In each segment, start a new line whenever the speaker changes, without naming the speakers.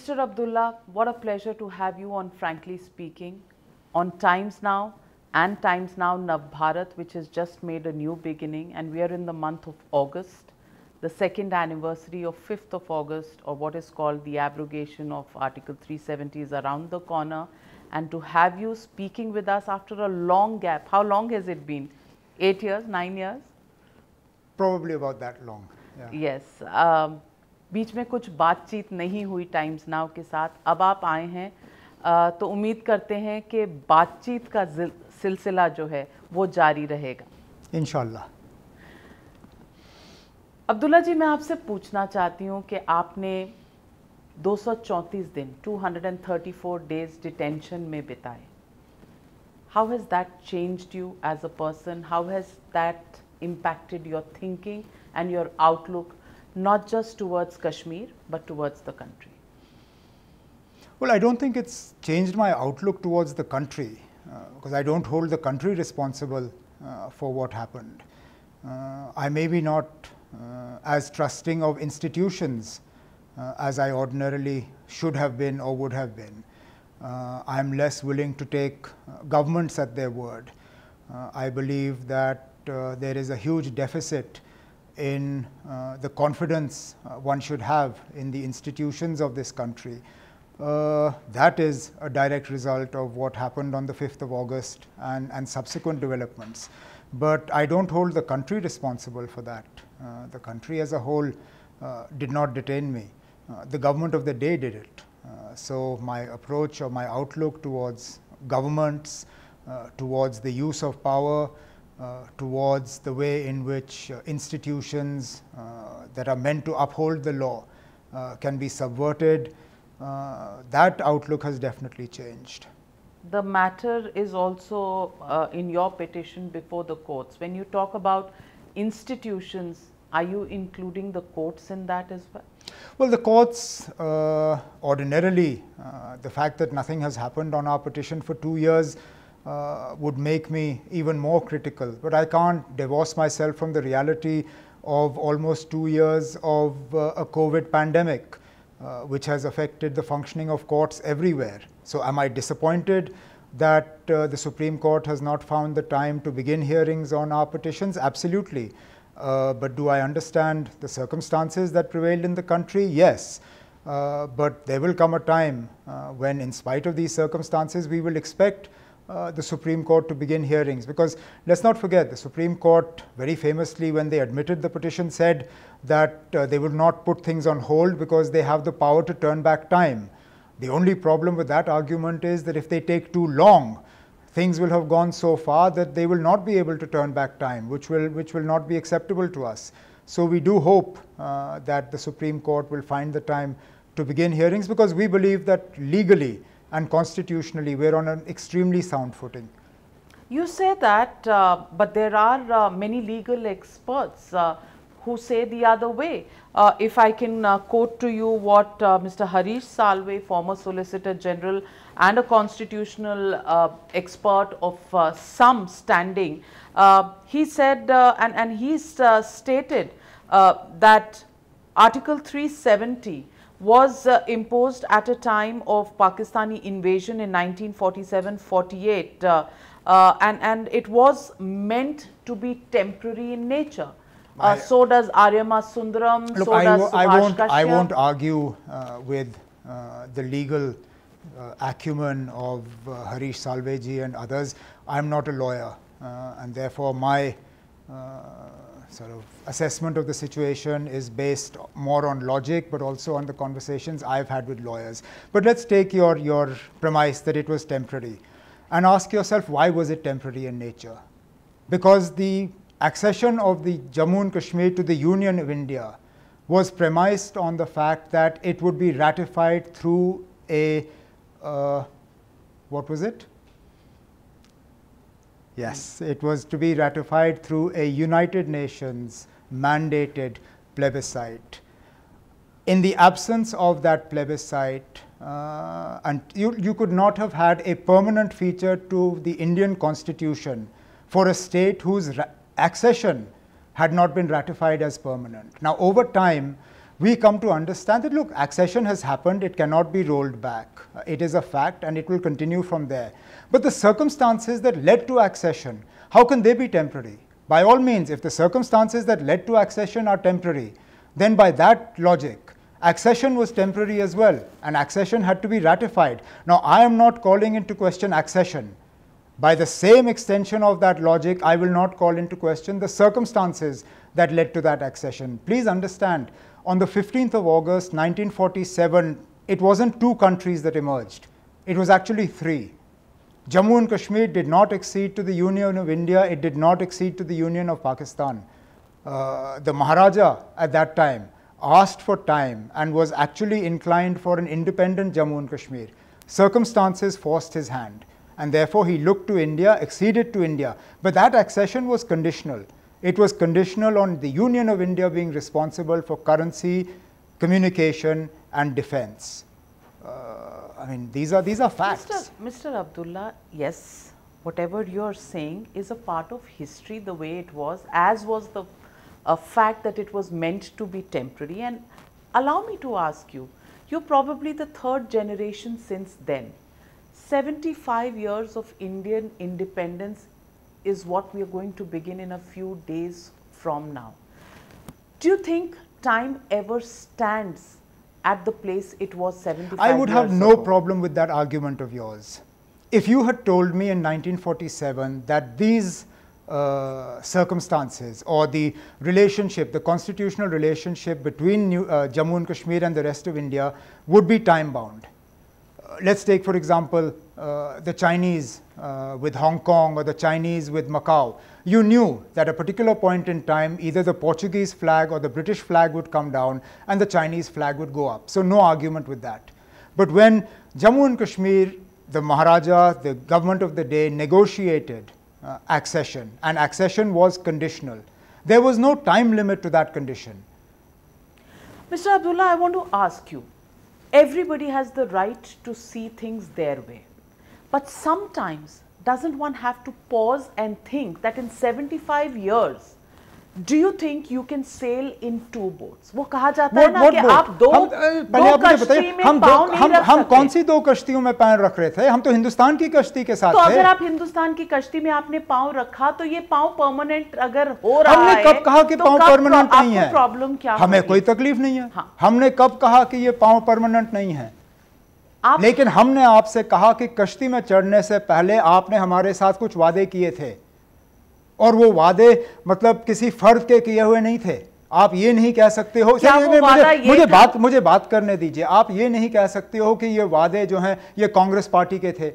Mr. Abdullah, what a pleasure to have you on Frankly Speaking, on Times Now and Times Now Navbharat, which has just made a new beginning, and we are in the month of August, the second anniversary of 5th of August, or what is called the abrogation of Article 370 is around the corner, and to have you speaking with us after a long gap. How long has it been? Eight years, nine years?
Probably about that long. Yeah.
Yes. Um, बीच में कुछ बातचीत नहीं हुई times नाव के साथ अब आप आए हैं आ, तो उम्मीद करते हैं कि बातचीत का सिलसिला जो है वो जारी रहेगा इन अब्दुल्ला जी मैं आपसे पूछना चाहती हूँ कि आपने 234 दिन 234 डेज डिटेंशन में बिताए how has that changed you as a person how has that impacted your thinking and your outlook not just towards Kashmir, but towards the country?
Well, I don't think it's changed my outlook towards the country uh, because I don't hold the country responsible uh, for what happened. Uh, I may be not uh, as trusting of institutions uh, as I ordinarily should have been or would have been. Uh, I am less willing to take governments at their word. I believe that there is a huge deficit in uh, the confidence uh, one should have in the institutions of this country. Uh, that is a direct result of what happened on the 5th of August and, and subsequent developments. But I don't hold the country responsible for that. Uh, the country as a whole uh, did not detain me. Uh, the government of the day did it. so my approach or my outlook towards governments, towards the use of power, uh, towards the way in which uh, institutions uh, that are meant to uphold the law can be subverted, that outlook has definitely changed.
The matter is also in your petition before the courts. When you talk about institutions, are you including the courts in that as well?
Well, the courts uh, ordinarily, uh, the fact that nothing has happened on our petition for two years uh, would make me even more critical. But I can't divorce myself from the reality of almost two years of uh, a COVID pandemic, uh, which has affected the functioning of courts everywhere. So, am I disappointed that uh, the Supreme Court has not found the time to begin hearings on our petitions? Absolutely. Uh, but do I understand the circumstances that prevailed in the country? Yes. Uh, but there will come a time when, in spite of these circumstances, we will expect uh, the Supreme Court to begin hearings because let's not forget the Supreme Court very famously when they admitted the petition said that uh, they will not put things on hold because they have the power to turn back time. The only problem with that argument is that if they take too long, things will have gone so far that they will not be able to turn back time, which will, which will not be acceptable to us. So we do hope uh, that the Supreme Court will find the time to begin hearings because we believe that legally and constitutionally we are on an extremely sound footing.
You say that, uh, but there are uh, many legal experts uh, who say the other way. Uh, if I can uh, quote to you what uh, Mr. Harish Salve, former Solicitor General and a constitutional expert of some standing, he said and, and he stated that Article 370 was uh, imposed at a time of Pakistani invasion in 1947-48 uh, uh, and, and it was meant to be temporary in nature. Uh, I, so does Aryama Sundaram, look, so I does I won't, Kashyap. I won't
argue uh, with uh, the legal acumen of Harish Salveji and others. I'm not a lawyer and therefore my uh, sort of assessment of the situation is based more on logic, but also on the conversations I've had with lawyers. But let's take your, your premise that it was temporary and ask yourself why was it temporary in nature? Because the accession of the Jammu and Kashmir to the Union of India was premised on the fact that it would be ratified through a, uh, what was it? Yes, it was to be ratified through a United Nations mandated plebiscite. In the absence of that plebiscite, uh, and you, you could not have had a permanent feature to the Indian constitution for a state whose accession had not been ratified as permanent. Now, over time, we come to understand that, look, accession has happened, it cannot be rolled back. Uh, it is a fact and it will continue from there. But the circumstances that led to accession, how can they be temporary? By all means, if the circumstances that led to accession are temporary, then by that logic, accession was temporary as well and accession had to be ratified. Now, I am not calling into question accession. By the same extension of that logic, I will not call into question the circumstances that led to that accession. Please understand on the 15th of August 1947, it wasn't two countries that emerged. It was actually three. Jammu and Kashmir did not accede to the Union of India. It did not accede to the Union of Pakistan. Uh, the Maharaja at that time asked for time and was actually inclined for an independent Jammu and Kashmir. Circumstances forced his hand and therefore he looked to India, acceded to India. But that accession was conditional. It was conditional on the Union of India being responsible for currency, communication and defense. Uh, I mean, these are, these are facts.
Mr. Mr. Abdullah, yes, whatever you are saying is a part of history the way it was, as was the a fact that it was meant to be temporary. And allow me to ask you, you're probably the third generation since then. 75 years of Indian independence is what we are going to begin in a few days from now. Do you think time ever stands at the place it was 75 I would have no ago?
problem with that argument of yours. If you had told me in 1947 that these uh, circumstances or the relationship, the constitutional relationship between New, uh, Jammu and Kashmir and the rest of India would be time bound. Uh, let's take, for example, uh, the Chinese uh, with Hong Kong or the Chinese with Macau, you knew that at a particular point in time, either the Portuguese flag or the British flag would come down and the Chinese flag would go up. So no argument with that. But when Jammu and Kashmir, the Maharaja, the government of the day negotiated uh, accession and accession was conditional. There was no time limit to that condition.
Mr. Abdullah, I want to ask you, everybody has the right to see things their way. But sometimes, doesn't one have to pause and think that in 75 years, do you think you can sail in two boats? वो कहा जाता है ना कि आप दो हम, दो कश्ती में हम नहीं हम, रख हम कौन सी
दो कश्तियों में पैर रख रहे थे हम तो हिंदुस्तान की कश्ती के साथ तो थे। अगर आप
हिंदुस्तान की कश्ती में आपने पाँव रखा तो ये पाँव परमानेंट अगर हो रहा हमने है कब कहा कि तो पाँव परमानेंट नहीं है प्रॉब्लम क्या हमें कोई
तकलीफ नहीं है हाँ। हमने कब कहा कि ये पाँव परमानेंट नहीं है आप लेकिन हमने आपसे कहा कि कश्ती में चढ़ने से पहले आपने हमारे साथ कुछ वादे किए थे और वो वादे मतलब किसी फर्द के किए हुए नहीं थे आप ये नहीं कह सकते हो क्या वो वादा मुझे, ये मुझे बात मुझे बात करने दीजिए आप ये नहीं कह सकते हो कि ये वादे जो हैं ये कांग्रेस पार्टी के थे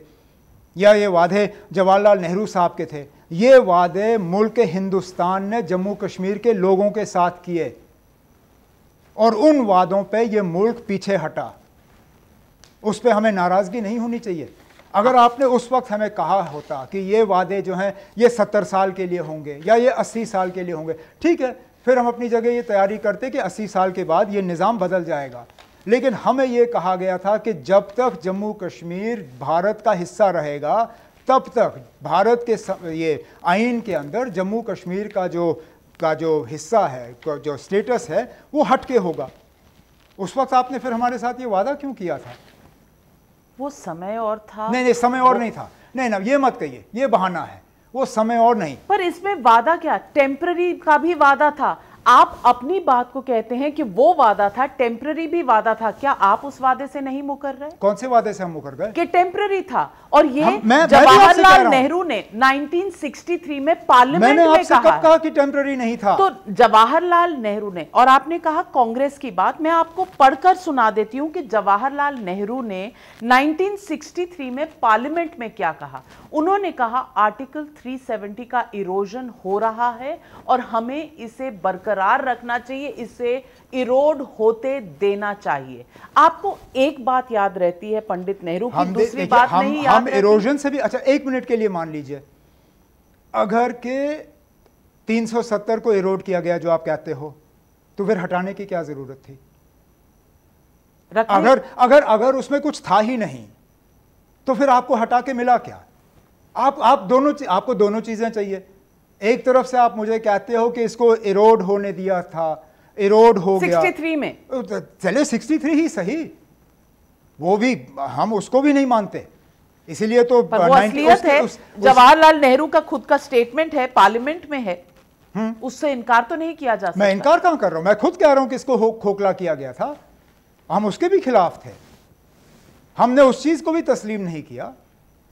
या ये वादे जवाहरलाल नेहरू साहब के थे ये वादे मुल्क हिंदुस्तान ने जम्मू कश्मीर के लोगों के साथ किए और उन वादों पे ये मुल्क पीछे हटा उस पर हमें नाराज़गी नहीं होनी चाहिए अगर आपने उस वक्त हमें कहा होता कि ये वादे जो हैं ये सत्तर साल के लिए होंगे या ये अस्सी साल के लिए होंगे ठीक है फिर हम अपनी जगह ये तैयारी करते कि अस्सी साल के बाद ये निज़ाम बदल जाएगा लेकिन हमें ये कहा गया था कि जब तक जम्मू कश्मीर भारत का हिस्सा रहेगा तब तक भारत के ये आइन के अंदर जम्मू कश्मीर का जो का जो हिस्सा है जो स्टेटस है वो हट के होगा उस वक्त आपने फिर हमारे साथ ये वादा क्यों किया था वो समय और
था नहीं नहीं समय और नहीं था
नहीं ना ये मत कहिए ये बहाना है वो समय और नहीं
पर इसमें वादा क्या टेम्पररी का भी वादा था आप अपनी बात को कहते हैं कि वो वादा था टेम्पररी भी वादा था क्या आप उस वादे से नहीं मुकर रहे कौन
से वादे से हम मुकर
गए कि टेम्पररी था और ये जवाहरलाल नेहरू ने 1963 में पार्लियामेंट में कहा, कब कहा कि टेम्पररी नहीं था तो जवाहरलाल नेहरू ने और आपने कहा कांग्रेस की बात मैं आपको पढ़कर सुना देती हूँ कि जवाहरलाल नेहरू ने नाइनटीन में पार्लियामेंट में क्या कहा उन्होंने कहा आर्टिकल थ्री का इरोजन हो रहा है और हमें इसे बरकर बरकरार रखना चाहिए इसे इरोड होते देना चाहिए आपको एक बात याद रहती है पंडित नेहरू की दूसरी बात हम, नहीं याद हम इरोजन
से भी अच्छा एक मिनट के लिए मान लीजिए अगर के 370 को इरोड किया गया जो आप कहते हो तो फिर हटाने की क्या जरूरत थी अगर अगर अगर उसमें कुछ था ही नहीं तो फिर आपको हटा के मिला क्या आप आप दोनों आपको दोनों चीजें चाहिए एक तरफ से आप मुझे कहते हो कि इसको इरोड होने दिया था इरोड हो 63 गया 63 में तो चले 63 ही सही वो भी हम उसको भी नहीं मानते इसीलिए तो uh, असलियत है जवाहरलाल
नेहरू का खुद का स्टेटमेंट है पार्लियामेंट में है हम्म। उससे इनकार तो नहीं किया जा सकता मैं इनकार
कहां कर रहा हूं मैं खुद कह रहा हूं कि इसको खोखला किया गया था हम उसके भी खिलाफ थे हमने उस चीज को भी तस्लीम नहीं किया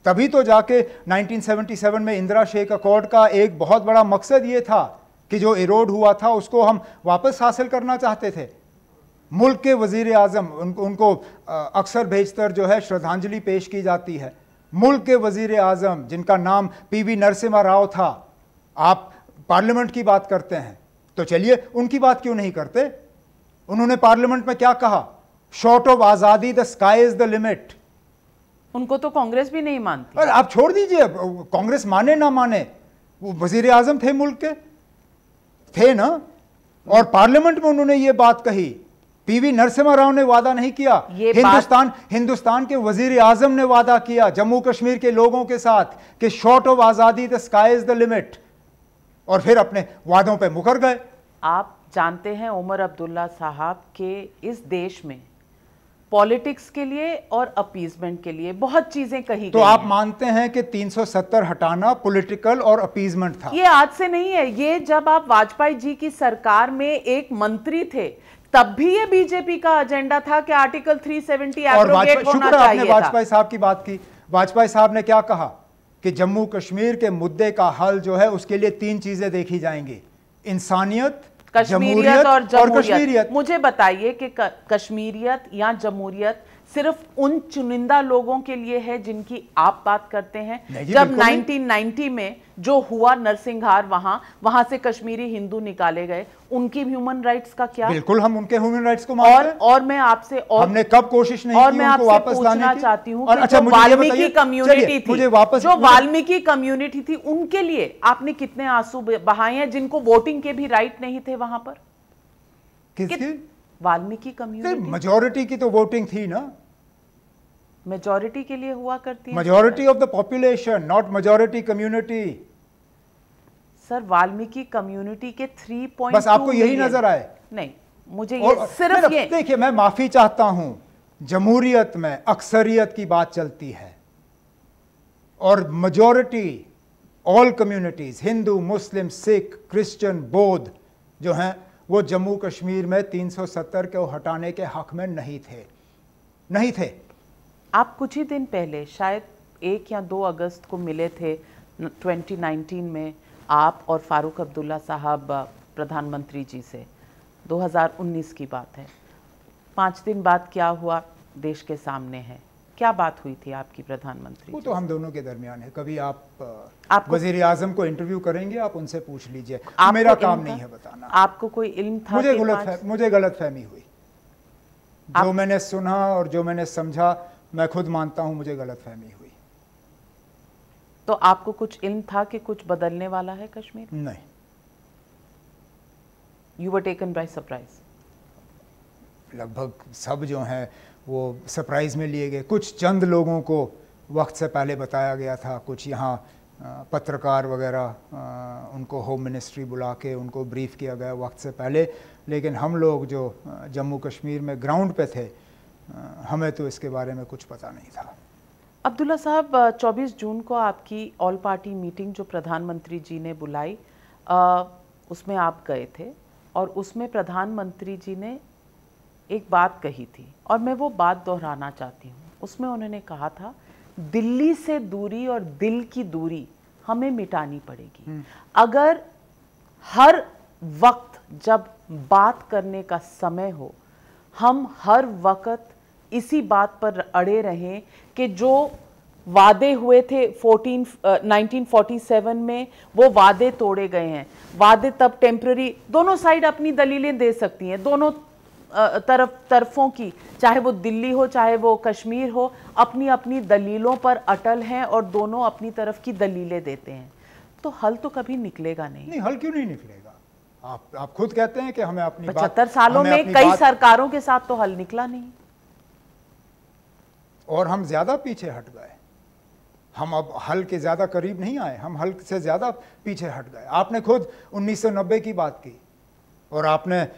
तभी तो जाके 1977 में इंदिरा शेख अकॉर्ड का एक बहुत बड़ा मकसद ये था कि जो इरोड हुआ था उसको हम वापस हासिल करना चाहते थे मुल्क के वजीर आजम उनको, उनको अक्सर भेजतर जो है श्रद्धांजलि पेश की जाती है मुल्क के वजीर आजम जिनका नाम पीवी नरसिम्हा राव था आप पार्लियामेंट की बात करते हैं तो चलिए उनकी बात क्यों नहीं करते उन्होंने पार्लियामेंट में क्या कहा शॉर्ट ऑफ आज़ादी the sky is the limit उनको तो कांग्रेस भी नहीं मानती अरे आप छोड़ दीजिए कांग्रेस माने ना माने वो वजीर आजम थे मुल्क के थे ना और पार्लियामेंट में उन्होंने ये बात कही पीवी नरसिम्हा राव ने वादा नहीं किया हिंदुस्तान हिंदुस्तान के वजीर आजम ने वादा किया जम्मू कश्मीर के लोगों के साथ कि शॉर्ट ऑफ आज़ादी the sky is the limit और फिर अपने वादों पे मुकर गए आप
जानते हैं उमर अब्दुल्ला साहब के इस देश में पॉलिटिक्स के लिए और अपीजमेंट के लिए बहुत चीजें कही तो आप
मानते हैं कि 370 हटाना पॉलिटिकल और अपीजमेंट था
ये आज से नहीं है ये जब आप वाजपेयी जी की सरकार में एक मंत्री थे तब भी ये बीजेपी का एजेंडा था कि आर्टिकल 370 सेवेंटी आपने वाजपेयी
साहब की बात की वाजपेयी साहब ने क्या कहा कि जम्मू कश्मीर के मुद्दे का हल जो है उसके लिए तीन चीजें देखी जाएंगी इंसानियत कश्मीरियत और, और कश्मीरियत
मुझे बताइए कि कश्मीरियत या जमहूरियत सिर्फ उन चुनिंदा लोगों के लिए है जिनकी आप बात करते हैं जब 1990 में जो हुआ नरसिंहार वहां वहां से कश्मीरी हिंदू निकाले गए उनकी ह्यूमन राइट्स का क्या बिल्कुल
हम उनके ह्यूमन राइट्स को और और मैं आपसे और हमने कब कोशिश नहीं और की मैं आपसे पूछना चाहती हूँ अच्छा, वाल्मीकि कम्युनिटी थी मुझे वापस जो वाल्मीकि कम्युनिटी
थी उनके लिए आपने कितने आंसू बहाए हैं जिनको वोटिंग के भी राइट नहीं थे वहां
पर वाल्मीकि कम्युनिटी मेजोरिटी की तो वोटिंग थी ना
मेजोरिटी के लिए हुआ करती है majority
of the population not majority community
sir Valmiki community के थ्री पॉइंट बस आपको यही नजर आए नहीं मुझे ये सिर्फ
ये देखिए मैं माफी चाहता हूं जमहूरियत में अक्सरियत की बात चलती है और majority all communities Hindu Muslim Sikh Christian बौद्ध जो हैं वो जम्मू कश्मीर में 370 को हटाने के हक में नहीं थे नहीं थे
आप कुछ ही दिन पहले शायद एक या दो अगस्त को मिले थे 2019 में आप और फारूक अब्दुल्ला साहब प्रधानमंत्री जी से 2019 की बात है पाँच दिन बाद क्या हुआ देश के सामने है क्या बात हुई थी आपकी प्रधानमंत्री वो तो
हम दोनों के दरमियान है कभी आप आप वजीर आजम को इंटरव्यू करेंगे आप उनसे पूछ लीजिए मेरा काम नहीं है बताना आपको कोई इल्म था मुझे गलत मुझे गलत फहमी हुई जो मैंने सुना और जो मैंने समझा मैं खुद मानता हूँ मुझे गलत फहमी हुई
तो आपको कुछ इल्म था कि कुछ बदलने वाला है कश्मीर नहीं you were taken
by surprise लगभग सब जो हैं वो सरप्राइज़ में लिए गए कुछ चंद लोगों को वक्त से पहले बताया गया था कुछ यहाँ पत्रकार वगैरह उनको होम मिनिस्ट्री बुला के उनको ब्रीफ किया गया वक्त से पहले लेकिन हम लोग जो जम्मू कश्मीर में ग्राउंड पे थे हमें तो इसके बारे में कुछ पता नहीं था
अब्दुल्ला साहब 24 जून को आपकी ऑल पार्टी मीटिंग जो प्रधानमंत्री जी ने बुलाई आ, उसमें आप गए थे और उसमें प्रधानमंत्री जी ने एक बात कही थी और मैं वो बात दोहराना चाहती हूँ उसमें उन्होंने कहा था दिल्ली से दूरी और दिल की दूरी हमें मिटानी पड़ेगी हम्म। अगर हर वक्त जब बात करने का समय हो हम हर वक्त इसी बात पर अड़े रहे कि जो वादे हुए थे 14 1947 में वो वादे तोड़े गए हैं वादे तब टेम्प्ररी दोनों साइड अपनी दलीलें दे सकती हैं दोनों तरफ तरफों की चाहे वो दिल्ली हो चाहे वो कश्मीर हो अपनी अपनी दलीलों पर अटल हैं और दोनों अपनी तरफ की दलीलें देते हैं
तो हल तो कभी निकलेगा नहीं नहीं हल क्यों नहीं निकलेगा आप आप खुद कहते हैं कि हमें अपनी पचहत्तर सालों में कई
सरकारों के साथ तो हल निकला नहीं
और हम ज़्यादा पीछे हट गए हम अब हल के ज़्यादा करीब नहीं आए हम हल से ज़्यादा पीछे हट गए आपने खुद 1990 की बात की और आपने आ,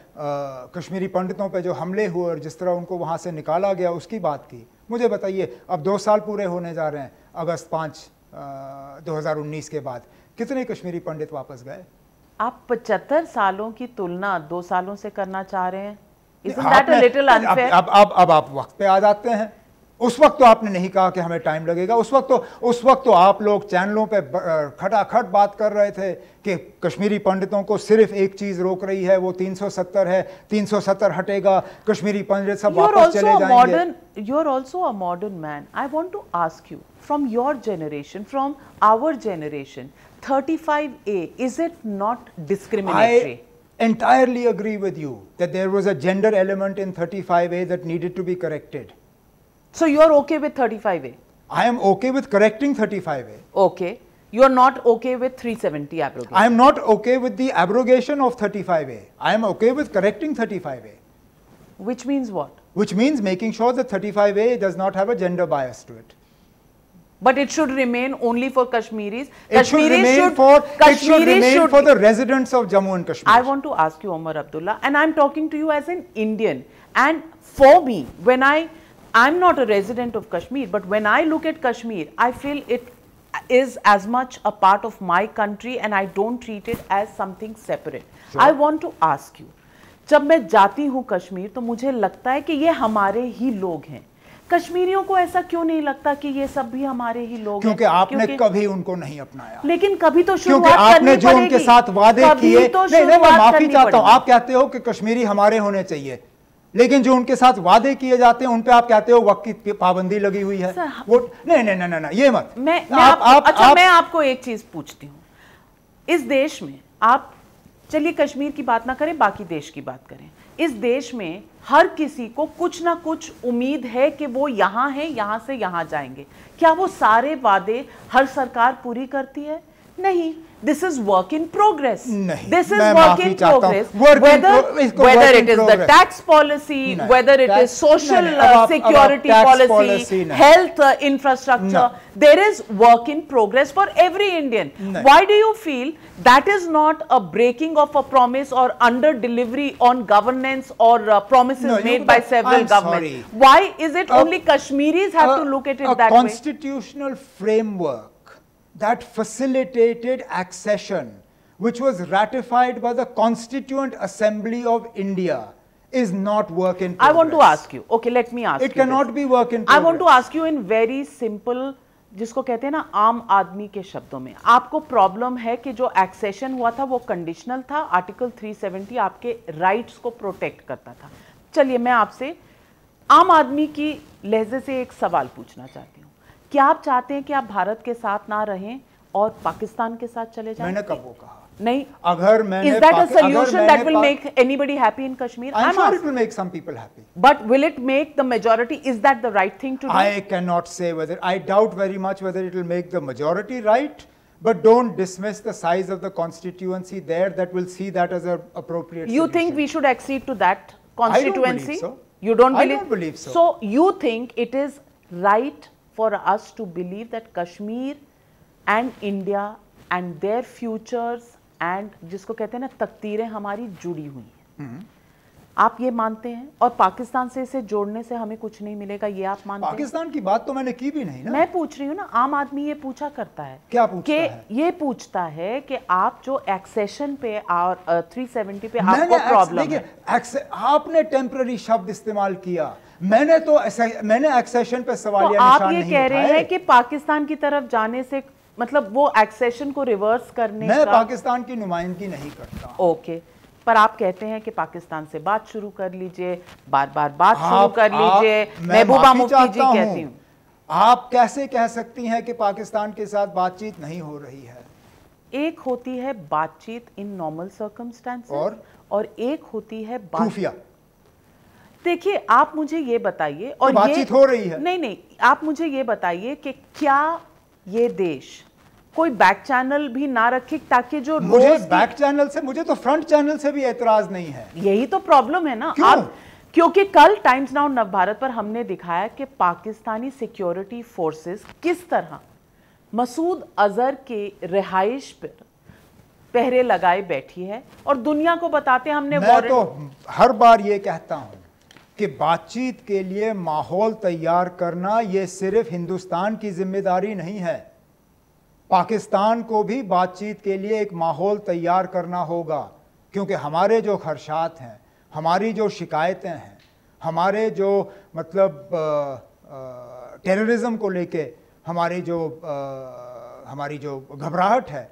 कश्मीरी पंडितों पे जो हमले हुए और जिस तरह उनको वहाँ से निकाला गया उसकी बात की मुझे बताइए अब दो साल पूरे होने जा रहे हैं अगस्त पाँच दो के बाद कितने कश्मीरी पंडित वापस गए
आप पचहत्तर सालों की तुलना दो सालों से करना चाह रहे हैं अब
अब अब आप वक्त पे आ जाते हैं उस वक्त तो आपने नहीं कहा कि हमें टाइम लगेगा उस वक्त तो उस वक्त तो आप लोग चैनलों पे खटाखट बात कर रहे थे कि कश्मीरी पंडितों को सिर्फ एक चीज रोक रही है वो 370 है 370 हटेगा कश्मीरी पंडित सब वापस चले जाएंगे
you are also a modern man I want to ask you from your generation from our generation 35A is it not
discriminatory I, entirely agree with you that there was a gender element in A that needed to be corrected So you are okay with 35A? I am okay with correcting 35A. Okay. You are not okay with 370 abrogation. I am not okay with the abrogation of 35A. I am okay with correcting 35A. Which means what? Which means making sure that 35A does not have a gender bias to it.
But it should remain only for Kashmiris. It Kashmiris should remain, should, for, Kashmiris it should remain should, for the
residents of Jammu and Kashmir. I
want to ask you, Omar Abdullah, and I'm talking to you as an Indian. And for me, when I I'm not a resident of Kashmir, but when I look at Kashmir, I feel it is as much a part of my country and I don't treat it as something separate. Sure. I want to ask you, जब मैं जाती हूँ कश्मीर तो मुझे लगता है कि ये हमारे ही लोग हैं कश्मीरियों को ऐसा क्यों नहीं लगता कि ये सब भी हमारे ही लोग क्योंकि आपने क्योंकि कभी
उनको नहीं अपनाया
लेकिन कभी तो शुरू क्योंकि आपने जो उनके साथ वादे किए तो नहीं, नहीं, मैं माफी चाहता हूँ आप
कहते हो कि कश्मीरी हमारे होने चाहिए लेकिन जो उनके साथ वादे किए जाते हैं उन पे आप कहते हो वक्त की पाबंदी लगी हुई है वो नहीं नहीं नहीं नहीं ये मत मैं, मैं आप, आप, अच्छा आप, मैं
आपको एक चीज पूछती हूँ इस देश में आप चलिए कश्मीर की बात ना करें बाकी देश की बात करें इस देश में हर किसी को कुछ ना कुछ उम्मीद है कि वो यहाँ है यहाँ से यहाँ जाएंगे क्या वो सारे वादे हर सरकार पूरी करती है नहीं This is work in progress. This is work in progress. Work whether in pro whether it is progress. the tax policy, whether it tax, is social नहीं, नहीं, uh, security policy, policy health uh, infrastructure, there is work in progress for every Indian. Why do you feel that is not a breaking of a promise or under delivery on governance or uh, promises no, made by several I'm governments? Sorry. Why is it only Kashmiris have to look at it that way? A
constitutional framework that facilitated accession, which was ratified by the Constituent Assembly of India, is not work in progress. I want to ask you, okay, let me ask it you. It cannot this. be work in progress.
I want to ask you in very simple जिसको कहते हैं ना आम आदमी के शब्दों में आपको प्रॉब्लम है कि जो एक्सेशन हुआ था वो कंडीशनल था आर्टिकल 370 आपके राइट्स को प्रोटेक्ट करता था चलिए मैं आपसे आम आदमी की लहजे से एक सवाल पूछना चाहती क्या आप चाहते हैं कि आप भारत के साथ ना रहें और पाकिस्तान के साथ चले जाएं मैंने कब वो कहा नहीं
अगर मैंने is that a solution that will make
anybody happy in Kashmir? I'm, I'm sure asking. it
will make some people happy.
But will it make the majority? Is that the right thing to do? I
cannot say whether I doubt very much whether it will make the majority right. But don't dismiss the size of the constituency there that will see that as an appropriate. You solution.
think we should accede to that constituency? I don't believe so. You don't believe? I don't believe so. So you think it is right for us to believe that Kashmir and India and their futures and जिसको कहते हैं ना तकतीरें हमारी जुड़ी हुई हैं हम्म। आप ये मानते हैं और पाकिस्तान से इसे जोड़ने से हमें कुछ नहीं मिलेगा ये आप मानते हैं पाकिस्तान
की बात तो मैंने की भी नहीं ना मैं
पूछ रही हूँ ना आम आदमी ये पूछा करता है
क्या पूछता के है? ये
पूछता है कि आप जो एक्सेशन पे और थ्री सेवेंटी पे आपको प्रॉब्लम
है आपने टेम्पररी शब्द इस्तेमाल किया मैंने तो मैंने एक्सेशन पे सवाल तो आप ये कह रहे हैं कि
पाकिस्तान की तरफ जाने से मतलब वो एक्सेशन को रिवर्स करने मैं का... पाकिस्तान की नुमाइंदगी नहीं करता ओके पर आप कहते हैं कि पाकिस्तान से बात शुरू कर लीजिए बार बार बात शुरू कर लीजिए महबूबा मुफ्ती जी कहती हूँ
आप कैसे कह सकती हैं कि पाकिस्तान के साथ बातचीत नहीं हो रही है एक होती है बातचीत इन नॉर्मल सर्कमस्टेंस और और एक होती
है खुफिया देखिए आप मुझे ये बताइए तो और तो बातचीत हो रही है नहीं नहीं आप मुझे ये बताइए कि क्या ये देश कोई बैक चैनल भी ना रखे ताकि जो मुझे बैक
चैनल से मुझे तो फ्रंट चैनल से भी एतराज नहीं है यही
तो प्रॉब्लम है ना क्यों? आप क्योंकि कल टाइम्स नाउ नव भारत पर हमने दिखाया कि पाकिस्तानी सिक्योरिटी फोर्सेस किस तरह मसूद अजहर के रिहाइश पर पहरे लगाए बैठी है और दुनिया को बताते हमने मैं तो
हर बार ये कहता हूं कि बातचीत के लिए माहौल तैयार करना ये सिर्फ हिंदुस्तान की जिम्मेदारी नहीं है पाकिस्तान को भी बातचीत के लिए एक माहौल तैयार करना होगा क्योंकि हमारे जो खर्शात हैं हमारी जो शिकायतें हैं हमारे जो मतलब टेररिज्म को लेके हमारी जो आ, हमारी जो घबराहट है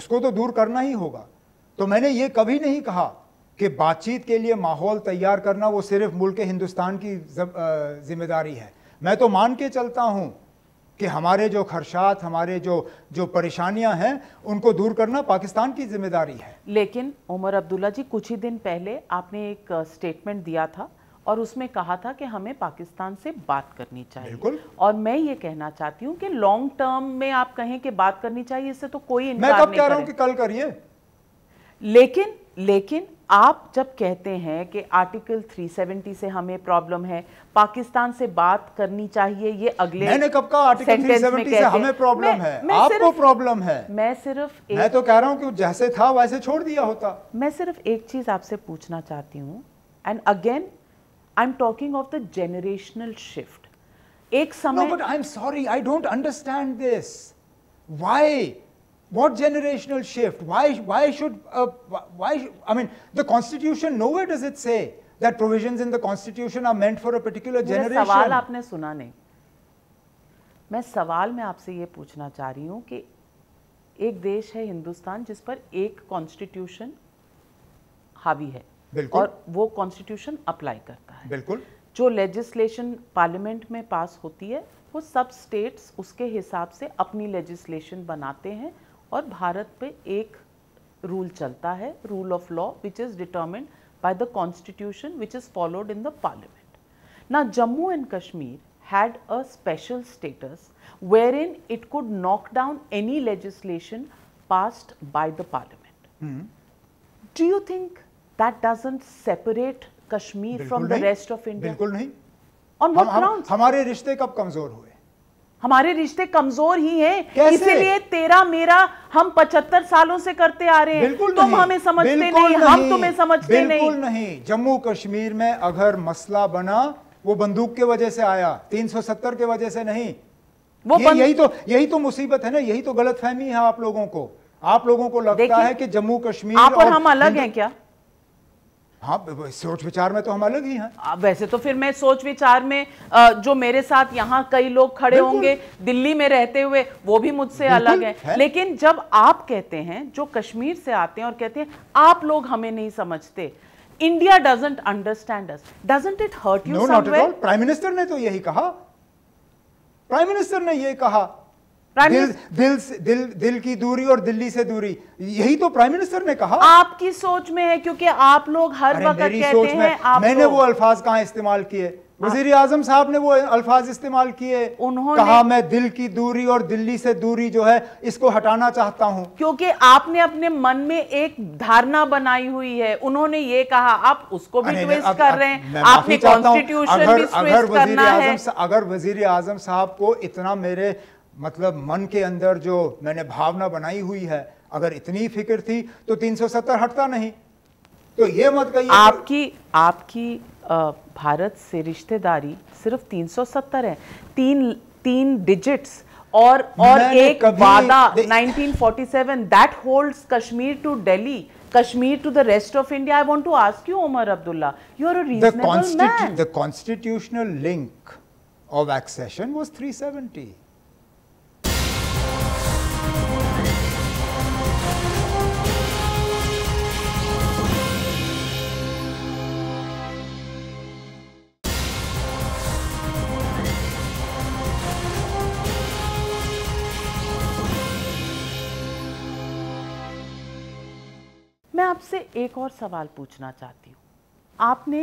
उसको तो दूर करना ही होगा तो मैंने ये कभी नहीं कहा कि बातचीत के लिए माहौल तैयार करना वो सिर्फ मुल्क हिंदुस्तान की जिम्मेदारी है मैं तो मान के चलता हूँ कि हमारे जो खर्शात हमारे जो जो परेशानियां हैं उनको दूर करना पाकिस्तान की जिम्मेदारी है
लेकिन उमर अब्दुल्ला जी कुछ ही दिन पहले आपने एक स्टेटमेंट दिया था और उसमें कहा था कि हमें पाकिस्तान से
बात करनी चाहिए
बिल्कुल और मैं ये कहना चाहती हूँ कि लॉन्ग टर्म में आप कहें कि बात करनी चाहिए इससे तो कोई मैं तो कब कह रहा हूँ कि कल करिए लेकिन लेकिन आप जब कहते हैं कि आर्टिकल 370 से हमें प्रॉब्लम है पाकिस्तान से बात करनी चाहिए ये अगले मैंने कब कहा आर्टिकल 370 से हमें प्रॉब्लम है मैं,
आपको प्रॉब्लम है मैं
सिर्फ एक, मैं तो कह रहा हूँ कि जैसे था वैसे छोड़ दिया होता मैं सिर्फ एक चीज आपसे पूछना चाहती हूँ and again I am talking of the generational shift
एक समय but I am sorry I don't understand this why What generational shift? Why, why should, uh, why, I mean, the constitution, nowhere does it say that provisions in the constitution are meant for a particular generation. sawal aapne
suna nahi main sawal mein aap se ye puchna cha rahi hu ki ek desh hai hindustan jis par ek constitution हावी hai bilkul aur wo constitution apply karta hai bilkul जो legislation parliament में pass होती है वो सब states उसके हिसाब से अपनी लेजिस्लेशन बनाते हैं और भारत पे एक रूल चलता है rule of law which is determined by the constitution which is followed in the parliament ना Jammu and Kashmir had a special status where in it could knock down any legislation passed by the parliament do you think that doesn't separate Kashmir from the rest of India बिल्कुल नहीं हम, हम, हमारे रिश्ते कब कमजोर हुए हमारे रिश्ते कमजोर ही हैं इसीलिए तेरा मेरा हम पचहत्तर सालों से करते आ रहे हैं तुम हमें समझते नहीं, नहीं हम तुम्हें समझते नहीं
नहीं जम्मू कश्मीर में अगर मसला बना वो बंदूक के वजह से आया 370 के वजह से नहीं वो ये, यही तो यही तो मुसीबत है ना यही तो गलत फहमी है आप लोगों को आप लोगों को लगता है कि जम्मू कश्मीर आप और, और हम अलग हैं क्या हाँ सोच विचार में तो हम अलग ही हैं
वैसे तो फिर मैं सोच विचार में जो मेरे साथ यहाँ कई लोग खड़े होंगे दिल्ली में रहते हुए वो भी मुझसे अलग है।, है लेकिन जब आप कहते हैं जो कश्मीर से आते हैं और कहते हैं आप लोग हमें नहीं समझते India doesn't understand us doesn't it
hurt you not prime minister ने तो यही कहा प्राइम मिनिस्टर ने यही कहा दिल, दिल, दिल, दिल की दूरी और दिल्ली से दूरी यही तो प्राइम मिनिस्टर ने कहा आपकी सोच में है क्योंकि आप लोग हर वक्त कहते आप मैंने वो अल्फाज कहा इस्तेमाल किए हाँ। वजीर आजम साहब ने वो अल्फाज इस्तेमाल किए उन्होंने कहा मैं दिल की दूरी और दिल्ली से दूरी जो है इसको हटाना चाहता हूँ
क्योंकि आपने अपने मन में एक धारणा बनाई हुई है उन्होंने ये कहा आप उसको भी ट्विस्ट कर रहे हैं आपने कॉन्स्टिट्यूशन भी अगर वजीर
अगर वजीर आजम साहब को इतना मेरे मतलब मन के अंदर जो मैंने भावना बनाई हुई है अगर इतनी फिक्र थी तो 370 हटता नहीं तो ये मत कहिए आपकी
पर... आपकी भारत से रिश्तेदारी सिर्फ 370 है तीन तीन डिजिट्स और और एक वादा 1947 that holds Kashmir to Delhi Kashmir to the rest of India I want to ask you Omar
Abdullah you are a reasonable man the constitutional link of accession was 370
मैं आपसे एक और सवाल पूछना चाहती हूँ आपने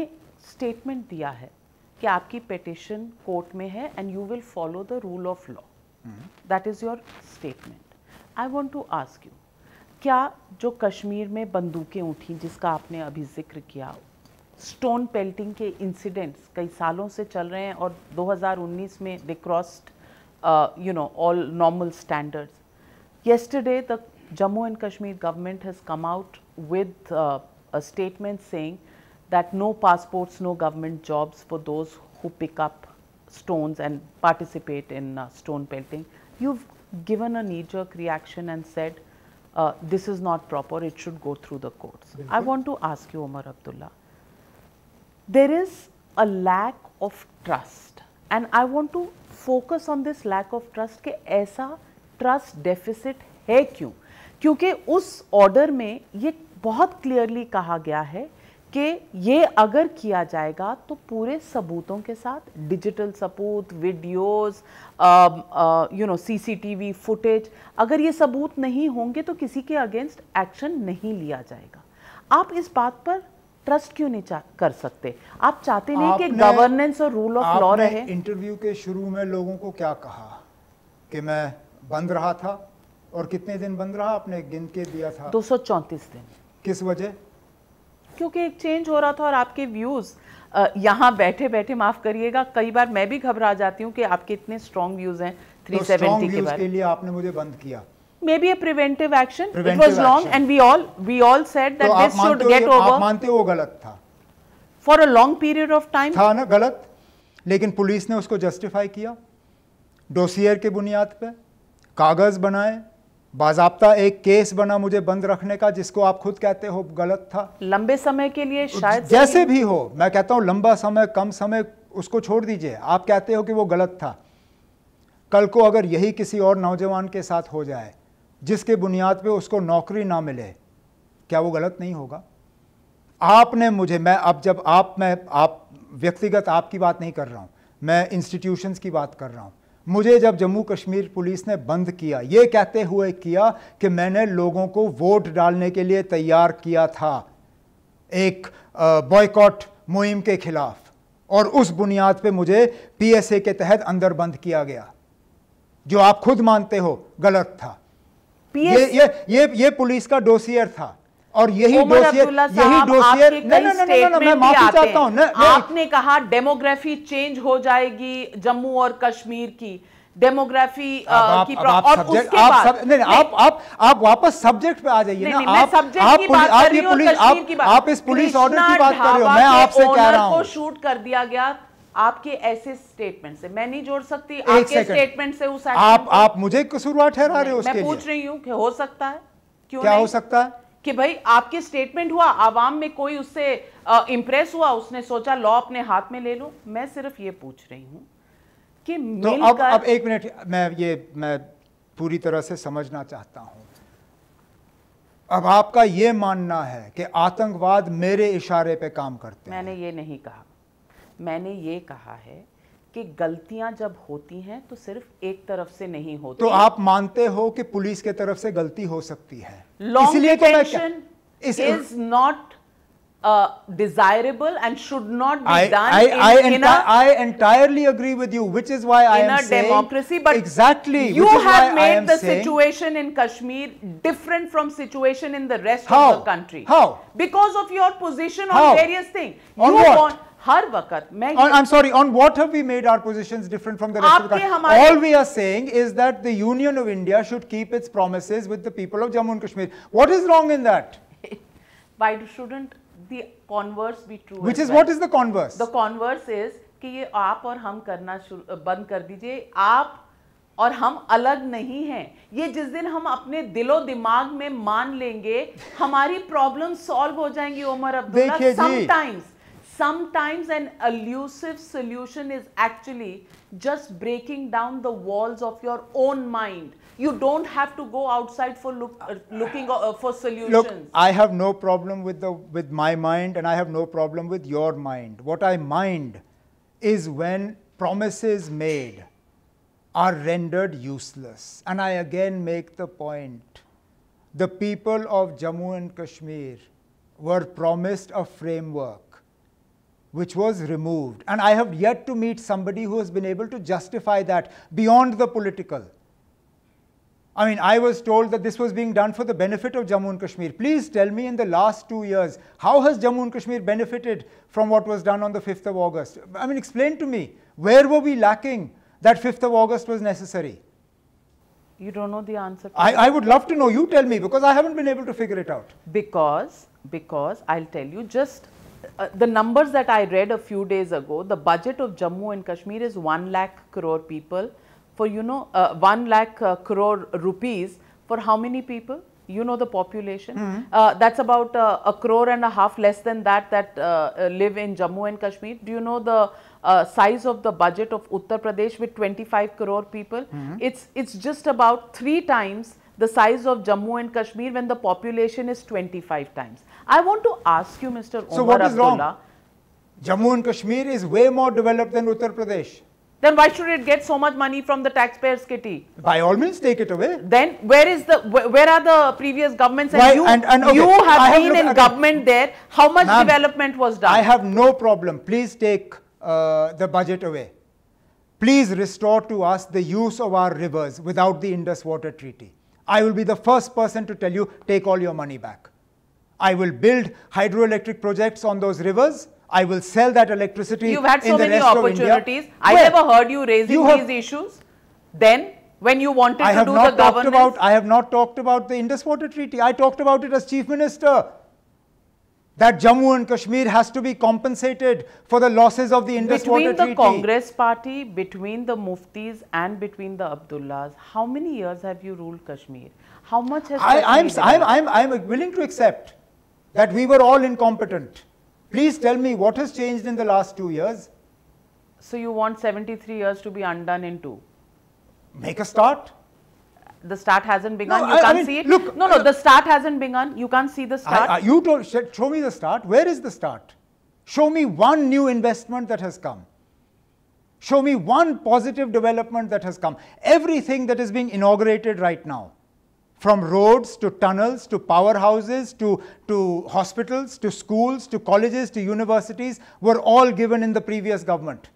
स्टेटमेंट दिया है कि आपकी पेटिशन कोर्ट में है and you will follow the rule of law that is your statement I want to ask you क्या जो कश्मीर में बंदूकें उठी जिसका आपने अभी जिक्र किया स्टोन पेल्टिंग के इंसिडेंट्स कई सालों से चल रहे हैं और 2019 में they crossed you know all normal standards yesterday the Jammu and Kashmir government has come out with uh, a statement saying that no passports, no government jobs for those who pick up stones and participate in uh, stone pelting. You've given a knee jerk reaction and said uh, this is not proper, it should go through the courts. Bilkul. I want to ask you, Omar Abdullah, there is a lack of trust and I want to focus on this lack of trust के ऐसा trust deficit है क्यों? क्योंकि उस order में ये बहुत clearly कहा गया है कि ये अगर किया जाएगा तो पूरे सबूतों के साथ डिजिटल सबूत videos you know CCTV footage अगर ये सबूत नहीं होंगे तो किसी के अगेंस्ट एक्शन नहीं लिया जाएगा आप इस बात पर ट्रस्ट क्यों नहीं
कर सकते आप
चाहते नहीं कि गवर्नेंस और रूल ऑफ लॉ रहे
इंटरव्यू के शुरू में लोगों को क्या कहा कि मैं बंद रहा था और कितने दिन बंद रहा आपने गिन के दिया था दो दिन किस वजह
क्योंकि एक चेंज हो रहा था और आपके व्यूज़ यहाँ बैठे बैठे माफ़ करिएगा कई बार मैं भी घबरा जाती हूँ कि आपके
इतने स्ट्रॉन्ग व्यूज़ हैं 370 तो के बारे के लिए आपने मुझे बंद किया maybe a
preventive action it was long and
we all we all said that this should get over आप मानते हो गलत था for a long period of time था ना गलत लेकिन पुलिस ने उसको जस्टिफाई किया डोसियर के बुनियाद पर कागज बनाए बाजाबता एक केस बना मुझे बंद रखने का जिसको आप खुद कहते हो गलत था
लंबे समय के लिए शायद जैसे
भी हो मैं कहता हूं लंबा समय कम समय उसको छोड़ दीजिए आप कहते हो कि वो गलत था कल को अगर यही किसी और नौजवान के साथ हो जाए जिसके बुनियाद पे उसको नौकरी ना मिले क्या वो गलत नहीं होगा आपने मुझे मैं अब जब आप मैं आप व्यक्तिगत आपकी बात नहीं कर रहा हूं मैं इंस्टीट्यूशंस की बात कर रहा हूं मुझे जब जम्मू कश्मीर पुलिस ने बंद किया ये कहते हुए किया कि मैंने लोगों को वोट डालने के लिए तैयार किया था एक बॉयकॉट मुहिम के खिलाफ और उस बुनियाद पे मुझे पीएसए के तहत अंदर बंद किया गया जो आप खुद मानते हो गलत था ये ये ये, ये पुलिस का डोसियर था और यही डोसियर यही डोसियर नहीं नहीं मैं माफी चाहता हूं
आपने कहा डेमोग्राफी चेंज हो जाएगी जम्मू और कश्मीर की डेमोग्राफी की आप, और उसके आप, सब, नहीं, नहीं, आप आप आप वापस
सब्जेक्ट पे आ जाइए ना आप आप आप ये पुलिस आप आप इस पुलिस ऑर्डर की बात कर रहे हो मैं आपसे कह रहा हूँ
शूट कर दिया गया आपके ऐसे स्टेटमेंट से मैं नहीं जोड़ सकती आपके स्टेटमेंट से उस आप
आप मुझे कसूरवार ठहरा रहे हो मैं पूछ
रही हूँ हो सकता है क्या हो सकता है कि भाई आपके स्टेटमेंट हुआ आवाम में कोई उससे इम्प्रेस हुआ उसने सोचा लॉ अपने हाथ में ले लो मैं सिर्फ ये पूछ रही हूँ कि तो अब, कर... अब एक
मिनट मैं ये मैं पूरी तरह से समझना चाहता हूँ अब आपका ये मानना है कि आतंकवाद मेरे इशारे पे काम करते
मैंने ये नहीं कहा मैंने ये कहा है कि गलतियां जब होती हैं तो सिर्फ एक तरफ से नहीं होती तो आप
मानते हो कि पुलिस के तरफ से गलती हो सकती है इसलिए तो मैं
is not desirable and should not be I
entirely agree with you which is why I not democracy but exactly you have made the situation
in Kashmir different from situation in the rest of the country how because of your position on various
thing you want
हर वक्त मैं I am sorry on
what have we made our positions different from the rest of the country all we are saying is that the union of India should keep its promises with the people of Jammu and Kashmir what is wrong in that
why shouldn't the converse be true which is what is the converse the converse is कि ये आप और हम करना बंद कर दीजिए आप और हम अलग नहीं हैं ये जिस दिन हम अपने दिलो दिमाग में मान लेंगे हमारी प्रॉब्लम सॉल्व हो जाएंगी Omar Abdullah sometimes sometimes an elusive solution is actually just breaking down the walls of your own mind. You don't have to go outside for look, uh, looking uh, for solutions. Look,
I have no problem with, the, with my mind and I have no problem with your mind. What I mind is when promises made are rendered useless. And I again make the point, the people of Jammu and Kashmir were promised a framework which was removed. And I have yet to meet somebody who has been able to justify that beyond the political. I mean, I was told that this was being done for the benefit of Jammu and Kashmir. Please tell me in the last two years, how has Jammu and Kashmir benefited from what was done on the 5th of August? I mean, explain to me, where were we lacking that 5th of August was necessary?
You don't know the answer. I, I would
love to know. You tell me because I haven't been able to figure it out. Because, because I'll tell you just uh, the
numbers that I read a few days ago, the budget of Jammu and Kashmir is 1 lakh crore people for you know uh, 1 lakh uh, crore rupees for how many people? You know the population. Mm -hmm. Uh, that's about uh, a crore and a half less than that that live in Jammu and Kashmir. Do you know the size of the budget of Uttar Pradesh with 25 crore people? Mm -hmm. It's it's just about three times the size of Jammu and Kashmir when the population is 25 times. I want to ask you, Mr. Omar so what is Abdullah, wrong?
Jammu and Kashmir is way more developed than Uttar Pradesh.
Then why should it get so much money from the taxpayers' kitty?
By all means, take it away. Then where is the where are the
previous governments? And why, you, and, and okay, you have, have been in government
there. How much development was done? I have no problem. Please take uh, the budget away. Please restore to us the use of our rivers without the Indus Water Treaty. I will be the first person to tell you, take all your money back. I will build hydroelectric projects on those rivers. I will sell that electricity. You've had so many opportunities. I well, never heard you raising you have, these issues. Then, when you wanted I to do the governance, about, I have not talked about the Indus Water Treaty. I talked about it as chief minister. That Jammu and Kashmir has to be compensated for the losses of the Indus between Water Treaty. Between the
Congress party, between the Muftis and between the Abdullahs, how many years have you ruled Kashmir? How much has I, I'm, I'm, I'm,
I'm willing to accept that we were all incompetent. Please tell me what has changed in the last two years.
So you want 73 years to be undone in two?
Make a start. The start
hasn't begun. No, you I, can't I mean, see it. Look, no, no, uh, the start hasn't begun. You can't see the start. I,
you told, show me the start. Where is the start? Show me one new investment that has come. Show me one positive development that has come. Everything that is being inaugurated right now from roads to tunnels to powerhouses to, to hospitals to schools to colleges to universities were all given in the previous government.